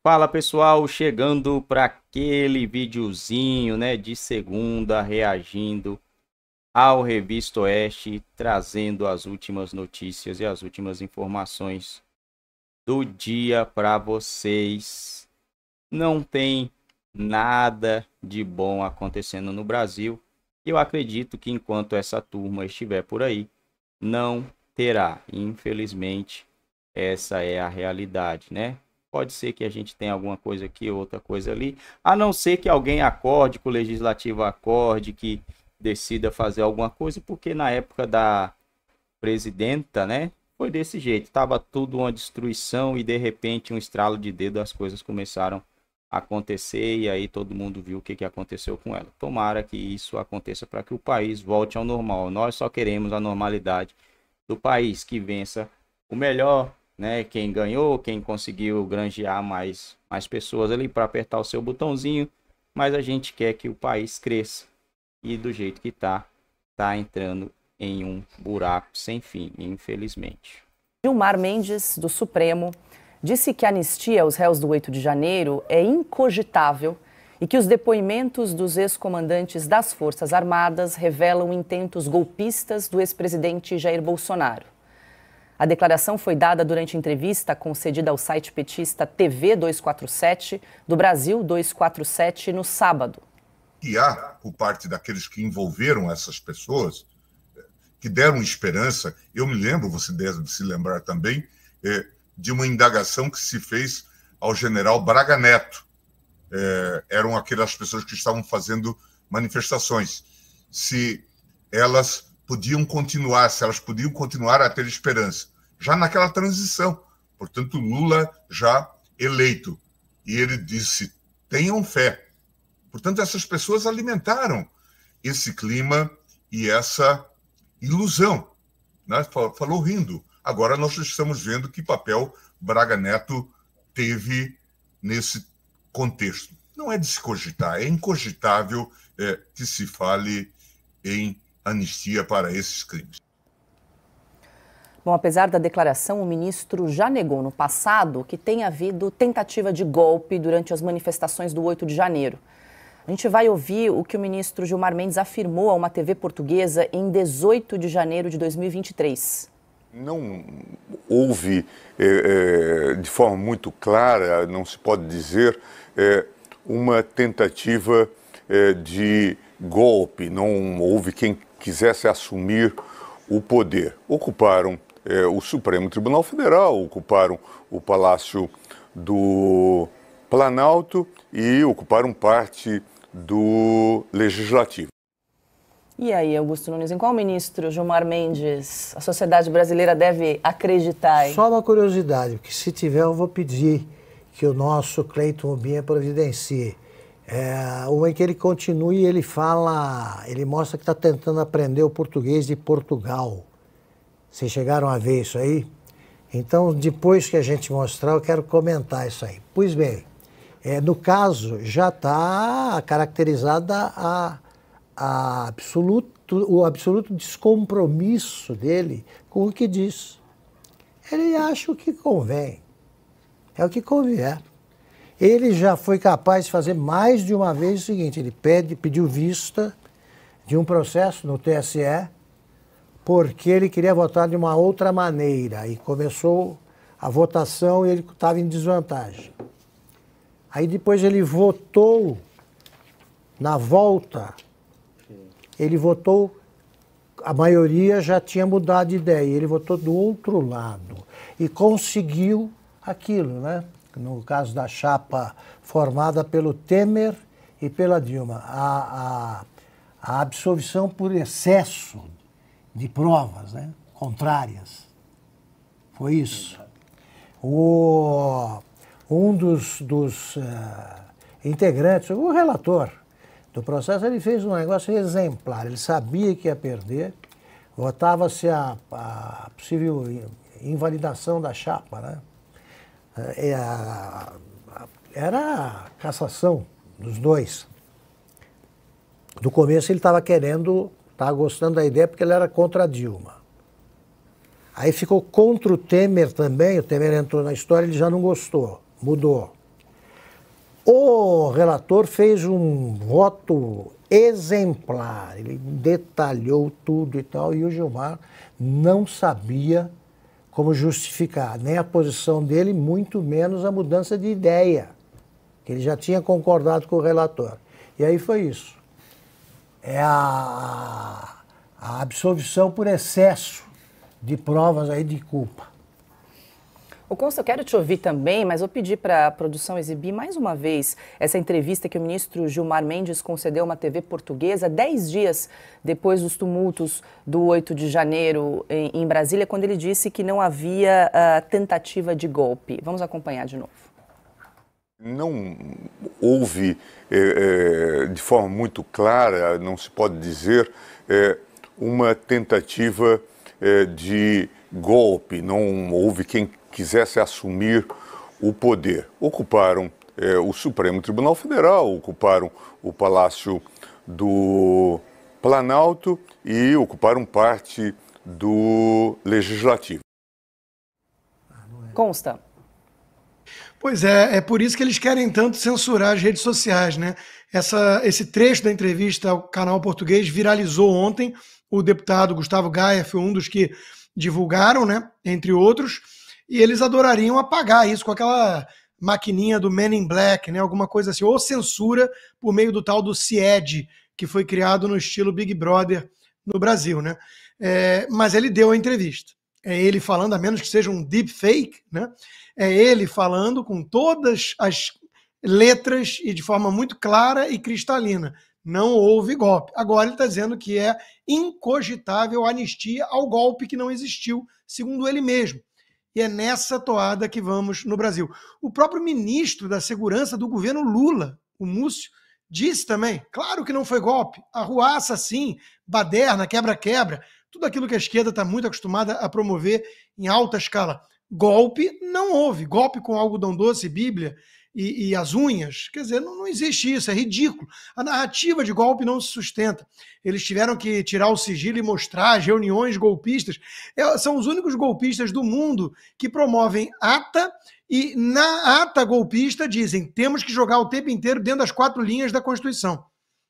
Fala pessoal, chegando para aquele videozinho, né, de segunda, reagindo ao Revista Oeste, trazendo as últimas notícias e as últimas informações do dia para vocês. Não tem nada de bom acontecendo no Brasil. Eu acredito que enquanto essa turma estiver por aí, não terá. Infelizmente, essa é a realidade, né? Pode ser que a gente tenha alguma coisa aqui, outra coisa ali, a não ser que alguém acorde, que o legislativo acorde, que decida fazer alguma coisa, porque na época da presidenta, né, foi desse jeito, tava tudo uma destruição e de repente um estralo de dedo as coisas começaram a acontecer e aí todo mundo viu o que, que aconteceu com ela. Tomara que isso aconteça para que o país volte ao normal. Nós só queremos a normalidade do país que vença o melhor né? Quem ganhou, quem conseguiu granjear mais, mais pessoas ali para apertar o seu botãozinho. Mas a gente quer que o país cresça. E do jeito que tá, tá entrando em um buraco sem fim, infelizmente. Gilmar Mendes, do Supremo, disse que a anistia aos réus do 8 de janeiro é incogitável e que os depoimentos dos ex-comandantes das Forças Armadas revelam intentos golpistas do ex-presidente Jair Bolsonaro. A declaração foi dada durante entrevista concedida ao site petista TV 247 do Brasil 247 no sábado. E há, por parte daqueles que envolveram essas pessoas, que deram esperança. Eu me lembro, você deve se lembrar também, é, de uma indagação que se fez ao general Braga Neto. É, eram aquelas pessoas que estavam fazendo manifestações. Se elas podiam continuar, se elas podiam continuar a ter esperança, já naquela transição. Portanto, Lula já eleito. E ele disse: tenham fé. Portanto, essas pessoas alimentaram esse clima e essa ilusão. Né? Falou rindo. Agora nós estamos vendo que papel Braga Neto teve nesse contexto. Não é de se cogitar, é incogitável é, que se fale em anistia para esses crimes. Bom, apesar da declaração, o ministro já negou no passado que tenha havido tentativa de golpe durante as manifestações do 8 de janeiro. A gente vai ouvir o que o ministro Gilmar Mendes afirmou a uma TV portuguesa em 18 de janeiro de 2023. Não houve é, é, de forma muito clara, não se pode dizer, é, uma tentativa de golpe. Não houve quem quisesse assumir o poder. Ocuparam é, o Supremo Tribunal Federal, ocuparam o Palácio do Planalto e ocuparam parte do Legislativo. E aí, Augusto Nunes, em qual ministro Gilmar Mendes a sociedade brasileira deve acreditar? Em... Só uma curiosidade, porque se tiver eu vou pedir que o nosso Cleiton Obinha providencie. É, uma em que ele continua e ele fala, ele mostra que está tentando aprender o português de Portugal. Vocês chegaram a ver isso aí? Então, depois que a gente mostrar, eu quero comentar isso aí. Pois bem, é, no caso, já está caracterizada a, a absoluto, o absoluto descompromisso dele com o que diz. Ele acha o que convém. É o que convier. É. Ele já foi capaz de fazer mais de uma vez o seguinte: ele pede, pediu vista de um processo no TSE, porque ele queria votar de uma outra maneira. E começou a votação e ele estava em desvantagem. Aí depois ele votou na volta, ele votou, a maioria já tinha mudado de ideia, ele votou do outro lado e conseguiu aquilo, né? no caso da chapa formada pelo Temer e pela Dilma, a, a, a absolvição por excesso de provas né, contrárias. Foi isso. O, um dos, dos uh, integrantes, o relator do processo, ele fez um negócio exemplar. Ele sabia que ia perder, votava-se a, a possível invalidação da chapa, né? É, é era a cassação dos dois. No começo ele estava querendo, estava gostando da ideia porque ele era contra a Dilma. Aí ficou contra o Temer também, o Temer entrou na história, ele já não gostou, mudou. O relator fez um voto exemplar, ele detalhou tudo e tal, e o Gilmar não sabia como justificar nem a posição dele, muito menos a mudança de ideia, que ele já tinha concordado com o relator. E aí foi isso. É a, a absolvição por excesso de provas aí de culpa. O Consta, eu quero te ouvir também, mas vou pedir para a produção exibir mais uma vez essa entrevista que o ministro Gilmar Mendes concedeu a uma TV portuguesa dez dias depois dos tumultos do 8 de janeiro em, em Brasília, quando ele disse que não havia uh, tentativa de golpe. Vamos acompanhar de novo. Não houve é, é, de forma muito clara, não se pode dizer, é, uma tentativa de golpe, não houve quem quisesse assumir o poder. Ocuparam é, o Supremo Tribunal Federal, ocuparam o Palácio do Planalto e ocuparam parte do Legislativo. Consta. Pois é, é por isso que eles querem tanto censurar as redes sociais, né? Essa, esse trecho da entrevista ao canal português viralizou ontem. O deputado Gustavo Gaia foi um dos que divulgaram, né? Entre outros e eles adorariam apagar isso com aquela maquininha do Men in Black, né? Alguma coisa assim, ou censura por meio do tal do CIED, que foi criado no estilo Big Brother no Brasil, né? É, mas ele deu a entrevista. É ele falando, a menos que seja um deep fake, né? É ele falando com todas as letras e de forma muito clara e cristalina. Não houve golpe. Agora ele está dizendo que é incogitável anistia ao golpe que não existiu, segundo ele mesmo. E é nessa toada que vamos no Brasil. O próprio ministro da Segurança do governo Lula, o Múcio, disse também: claro que não foi golpe, arruaça sim, baderna, quebra-quebra, tudo aquilo que a esquerda está muito acostumada a promover em alta escala. Golpe não houve. Golpe com algodão doce, Bíblia, e, e as unhas. Quer dizer, não, não existe isso, é ridículo. A narrativa de golpe não se sustenta. Eles tiveram que tirar o sigilo e mostrar as reuniões golpistas. É, são os únicos golpistas do mundo que promovem ata e na ata golpista dizem temos que jogar o tempo inteiro dentro das quatro linhas da Constituição.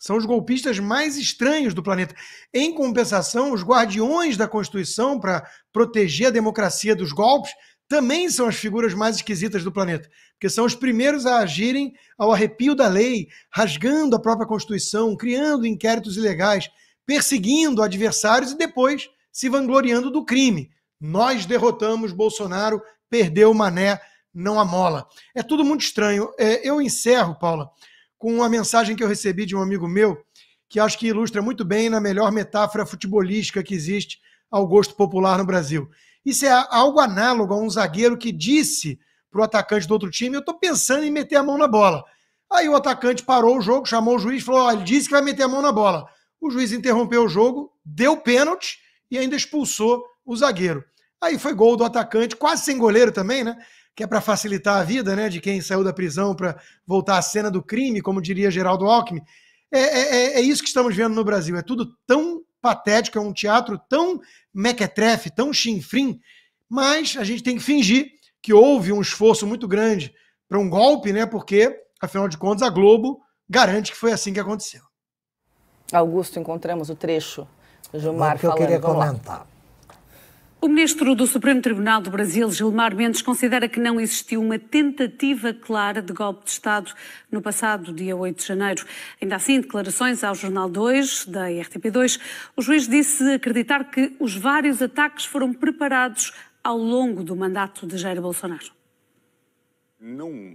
São os golpistas mais estranhos do planeta. Em compensação, os guardiões da Constituição, para proteger a democracia dos golpes, também são as figuras mais esquisitas do planeta, porque são os primeiros a agirem ao arrepio da lei, rasgando a própria Constituição, criando inquéritos ilegais, perseguindo adversários e depois se vangloriando do crime. Nós derrotamos Bolsonaro, perdeu Mané, não a mola. É tudo muito estranho. É, eu encerro, Paula, com uma mensagem que eu recebi de um amigo meu, que acho que ilustra muito bem na melhor metáfora futebolística que existe ao gosto popular no Brasil. Isso é algo análogo a um zagueiro que disse para o atacante do outro time: Eu estou pensando em meter a mão na bola. Aí o atacante parou o jogo, chamou o juiz, falou: oh, ele disse que vai meter a mão na bola. O juiz interrompeu o jogo, deu pênalti e ainda expulsou o zagueiro. Aí foi gol do atacante, quase sem goleiro também, né? Que é para facilitar a vida, né? De quem saiu da prisão para voltar à cena do crime, como diria Geraldo Alckmin. É, é, é, é isso que estamos vendo no Brasil. É tudo tão patético, é um teatro tão mequetrefe, tão chinfrim, mas a gente tem que fingir que houve um esforço muito grande para um golpe, né? Porque, afinal de contas, a Globo garante que foi assim que aconteceu. Augusto, encontramos o trecho. Gilmar Bom, que eu falando. queria Vamos comentar. Lá. O ministro do Supremo Tribunal do Brasil, Gilmar Mendes, considera que não existiu uma tentativa clara de golpe de Estado no passado dia 8 de janeiro. Ainda assim, em declarações ao Jornal 2 da RTP2, o juiz disse acreditar que os vários ataques foram preparados ao longo do mandato de Jair Bolsonaro. Não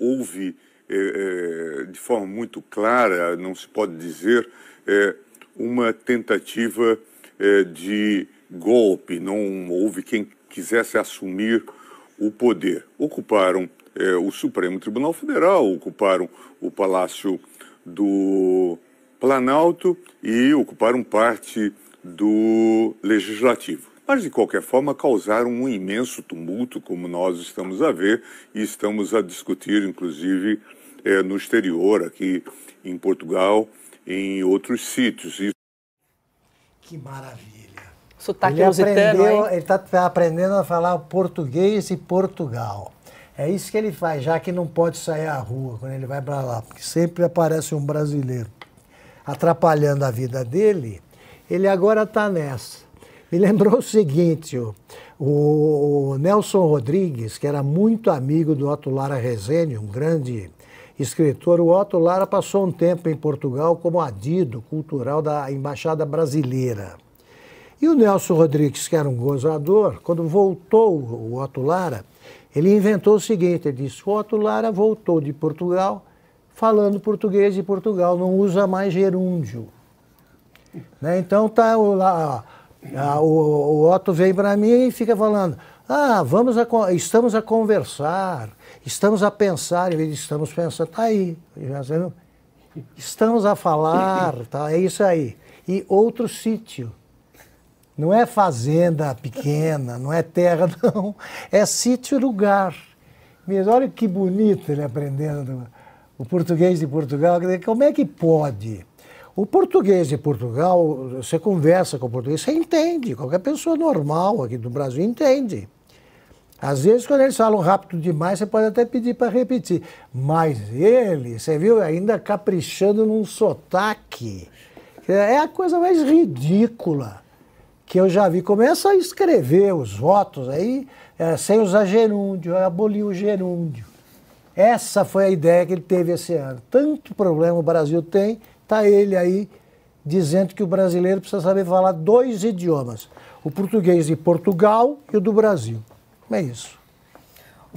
houve é, é, de forma muito clara, não se pode dizer, é, uma tentativa de golpe, não houve quem quisesse assumir o poder. Ocuparam é, o Supremo Tribunal Federal, ocuparam o Palácio do Planalto e ocuparam parte do Legislativo. Mas, de qualquer forma, causaram um imenso tumulto, como nós estamos a ver e estamos a discutir, inclusive, é, no exterior, aqui em Portugal, em outros sítios. Que maravilha! sotaque ele lusitano. Aprendeu, ele está tá aprendendo a falar português e Portugal. É isso que ele faz, já que não pode sair à rua quando ele vai para lá, porque sempre aparece um brasileiro atrapalhando a vida dele. Ele agora está nessa. Me lembrou o seguinte: o, o, Nelson Rodrigues, que era muito amigo do Otto Lara Rezende, um grande escritor, o Otto Lara passou um tempo em Portugal como adido cultural da Embaixada Brasileira. E o Nelson Rodrigues, que era um gozador, quando voltou o Otto Lara, ele inventou o seguinte, ele disse, o Otto Lara voltou de Portugal falando português e Portugal, não usa mais gerúndio. Né? Então tá o, lá, o, o Otto vem para mim e fica falando, ah, vamos a, estamos a conversar, estamos a pensar, em vez de estamos pensando, tá aí, estamos a falar, tá, é isso aí. E outro sítio, não é fazenda pequena, não é terra, não. É sítio e lugar. Mesmo, olha que bonito ele aprendendo o português de Portugal. Como é que pode? O português de Portugal, você conversa com o português, você entende. Qualquer pessoa normal aqui do Brasil entende. Às vezes, quando eles falam rápido demais, você pode até pedir para repetir. Mas ele, você viu, ainda caprichando num sotaque. É a coisa mais ridícula que eu já vi. Começa a escrever os votos aí, é, sem usar gerúndio, é, abolir o gerúndio. Essa foi a ideia que ele teve esse ano. Tanto problema o Brasil tem, está ele aí dizendo que o brasileiro precisa saber falar dois idiomas: o português de Portugal e o do Brasil. É isso.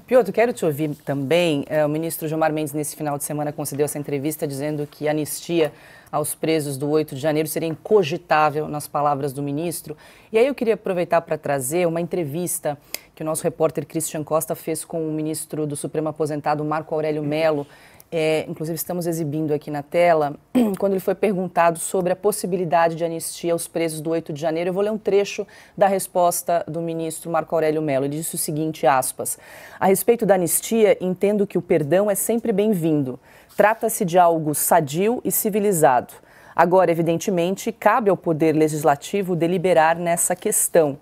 Piotr, quero te ouvir também. É, o ministro Gilmar Mendes, nesse final de semana, concedeu essa entrevista dizendo que anistia aos presos do 8 de janeiro seria incogitável, nas palavras do ministro. E aí eu queria aproveitar para trazer uma entrevista que o nosso repórter Christian Costa fez com o ministro do Supremo aposentado, Marco Aurélio Melo. Uhum é, inclusive estamos exibindo aqui na tela, quando ele foi perguntado sobre a possibilidade de anistia aos presos do 8 de janeiro. Eu vou ler um trecho da resposta do ministro Marco Aurélio Mello. Ele disse o seguinte, aspas, a respeito da anistia, entendo que o perdão é sempre bem-vindo. Trata-se de algo sadio e civilizado. Agora, evidentemente, cabe ao Poder Legislativo deliberar nessa questão.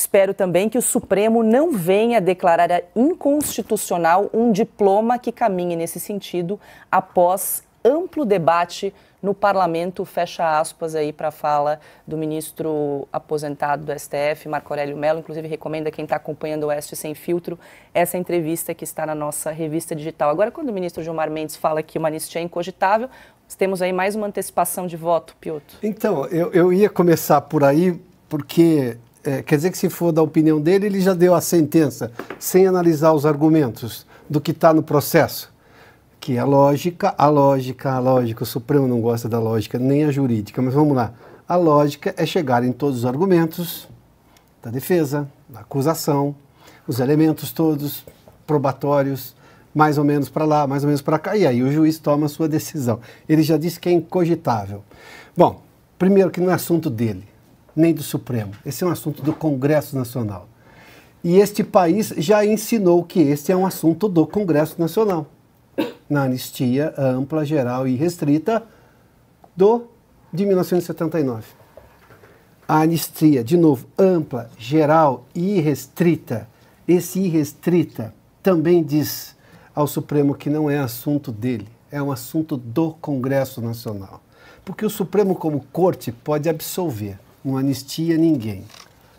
Espero também que o Supremo não venha declarar inconstitucional um diploma que caminhe nesse sentido após amplo debate no parlamento, fecha aspas aí para a fala do ministro aposentado do STF, Marco Aurélio Mello. Inclusive, recomendo a quem está acompanhando o Oeste Sem Filtro essa entrevista que está na nossa revista digital. Agora, quando o ministro Gilmar Mendes fala que uma anistia é incogitável, temos aí mais uma antecipação de voto, Piotr. Então, eu, eu ia começar por aí, porque é, quer dizer que se for da opinião dele, ele já deu a sentença, sem analisar os argumentos do que está no processo. Que a é lógica, a lógica, a lógica, o Supremo não gosta da lógica, nem a jurídica, mas vamos lá. A lógica é chegar em todos os argumentos da defesa, da acusação, os elementos todos probatórios, mais ou menos para lá, mais ou menos para cá, e aí o juiz toma a sua decisão. Ele já disse que é incogitável. Bom, primeiro que não é assunto dele nem do Supremo. Esse é um assunto do Congresso Nacional. E este país já ensinou que este é um assunto do Congresso Nacional, na anistia ampla, geral e restrita do de 1979. A anistia, de novo, ampla, geral e restrita. Esse irrestrita também diz ao Supremo que não é assunto dele, é um assunto do Congresso Nacional. Porque o Supremo, como corte, pode absolver uma anistia a ninguém.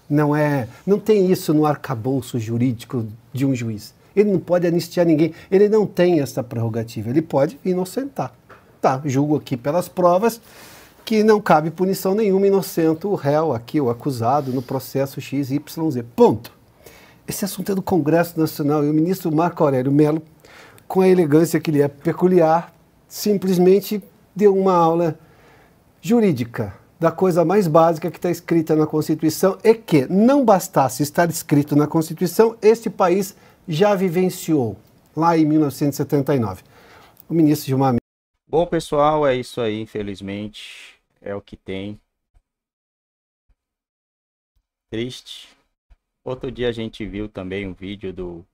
Não é, não tem isso no arcabouço jurídico de um juiz. Ele não pode anistiar ninguém. Ele não tem essa prerrogativa. Ele pode inocentar. Tá, julgo aqui pelas provas que não cabe punição nenhuma inocente o réu aqui, o acusado, no processo XYZ. Ponto. Esse assunto é do Congresso Nacional e o ministro Marco Aurélio Melo, com a elegância que lhe é peculiar, simplesmente deu uma aula jurídica da coisa mais básica que está escrita na Constituição e é que, não bastasse estar escrito na Constituição, este país já vivenciou lá em 1979. O ministro Gilmar Bom, pessoal, é isso aí, infelizmente. É o que tem. Triste. Outro dia a gente viu também um vídeo do,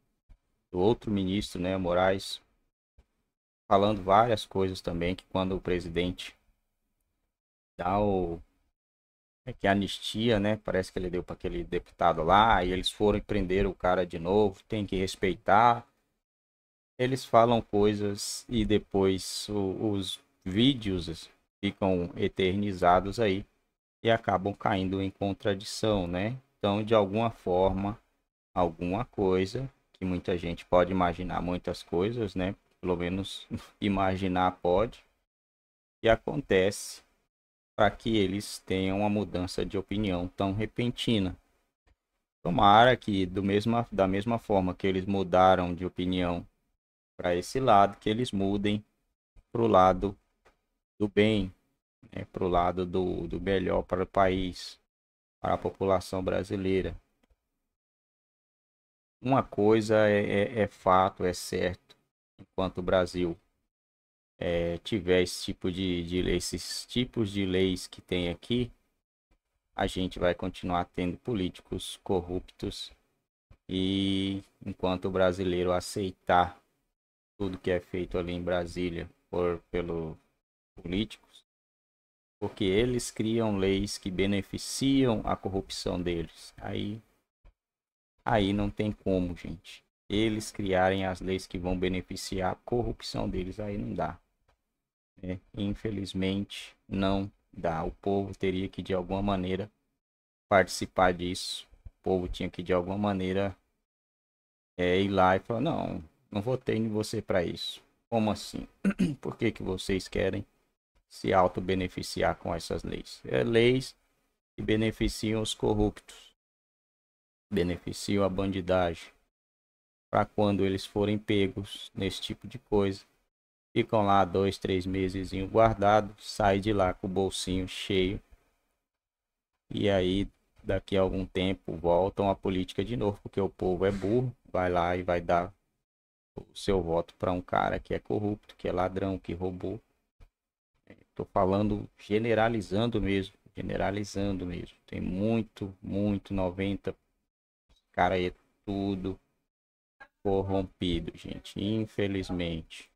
do outro ministro, né, Moraes, falando várias coisas também que quando o presidente dá o. É que é, anistia, né? Parece que ele deu para aquele deputado lá, e eles foram e prenderam o cara de novo, tem que respeitar. Eles falam coisas e depois o, os vídeos ficam eternizados aí e acabam caindo em contradição, né? Então, de alguma forma, alguma coisa que muita gente pode imaginar muitas coisas, né? Pelo menos imaginar pode. E acontece para que eles tenham uma mudança de opinião tão repentina. Tomara que do mesma, da mesma forma que eles mudaram de opinião para esse lado, que eles mudem para o lado do bem, né? para o lado do, do melhor para o país, para a população brasileira. Uma coisa é, é, é fato, é certo, enquanto o Brasil é, tiver esse tipo de, de lei, esses tipos de leis que tem aqui, a gente vai continuar tendo políticos corruptos e enquanto o brasileiro aceitar tudo que é feito ali em Brasília por pelo políticos, porque eles criam leis que beneficiam a corrupção deles. Aí aí não tem como, gente. Eles criarem as leis que vão beneficiar a corrupção deles, aí não dá. Né? Infelizmente, não dá. O povo teria que, de alguma maneira, participar disso. O povo tinha que, de alguma maneira, é, ir lá e falar: não, não votei em você para isso. Como assim? Por que, que vocês querem se auto-beneficiar com essas leis? É leis que beneficiam os corruptos, beneficiam a bandidagem. Para quando eles forem pegos nesse tipo de coisa, ficam lá dois, três meses guardado, sai de lá com o bolsinho cheio. E aí, daqui a algum tempo, voltam à política de novo, porque o povo é burro, vai lá e vai dar o seu voto para um cara que é corrupto, que é ladrão, que roubou. Estou é, falando generalizando mesmo, generalizando mesmo. Tem muito, muito, 90, cara é tudo corrompido, gente, infelizmente.